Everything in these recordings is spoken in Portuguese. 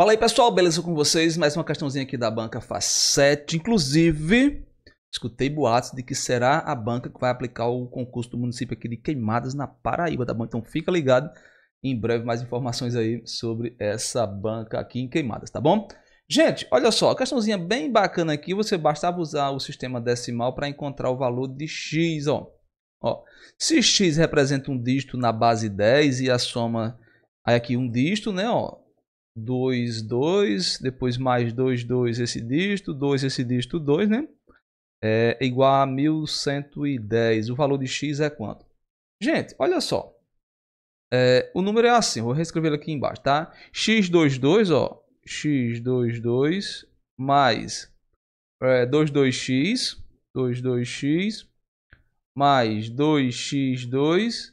Fala aí pessoal, beleza com vocês? Mais uma questãozinha aqui da banca 7. Inclusive, escutei boatos de que será a banca que vai aplicar o concurso do município aqui de Queimadas na Paraíba da tá banca. Então fica ligado, em breve mais informações aí sobre essa banca aqui em Queimadas, tá bom? Gente, olha só, questãozinha bem bacana aqui, você bastava usar o sistema decimal para encontrar o valor de x, ó. ó. Se x representa um dígito na base 10 e a soma, aí aqui um dígito, né, ó, 2, 2, depois mais 2, 2 esse dígito, 2 esse dígito, 2, né? É igual a 1110. O valor de x é quanto? Gente, olha só. É, o número é assim, vou reescrever aqui embaixo, tá? x22, ó, x22 mais é, 22x, 22x mais 2x2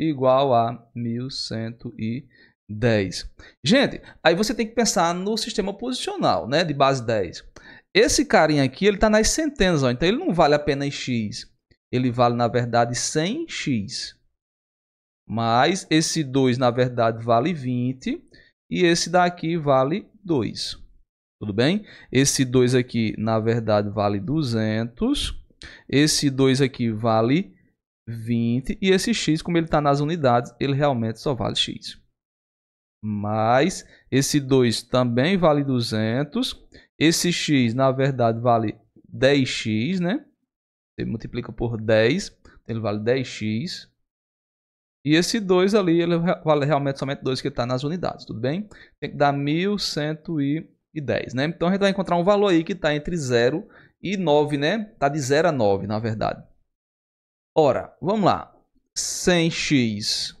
igual a 1110. 10. Gente, aí você tem que pensar no sistema posicional, né? De base 10. Esse carinha aqui, ele está nas centenas, ó, então ele não vale apenas x. Ele vale, na verdade, 100x. Mas esse 2, na verdade, vale 20. E esse daqui vale 2. Tudo bem? Esse 2 aqui, na verdade, vale 200. Esse 2 aqui vale 20. E esse x, como ele está nas unidades, ele realmente só vale x mais esse 2 também vale 200. Esse x, na verdade, vale 10x, né? Você multiplica por 10, ele vale 10x. E esse 2 ali, ele vale realmente somente 2 que está nas unidades, tudo bem? Tem que dar 1110, né? Então a gente vai encontrar um valor aí que está entre 0 e 9, né? Está de 0 a 9, na verdade. Ora, vamos lá. 100x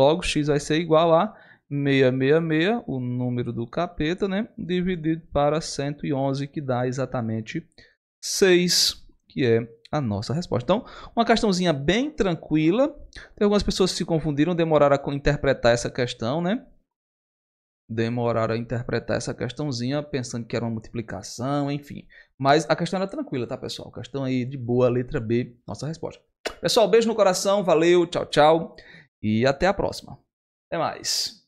Logo, x vai ser igual a 666, o número do capeta, né? dividido para 111, que dá exatamente 6, que é a nossa resposta. Então, uma questãozinha bem tranquila. Tem algumas pessoas que se confundiram, demoraram a interpretar essa questão, né? Demoraram a interpretar essa questãozinha, pensando que era uma multiplicação, enfim. Mas a questão era tranquila, tá, pessoal? A questão aí de boa, letra B, nossa resposta. Pessoal, beijo no coração, valeu, tchau, tchau. E até a próxima. Até mais.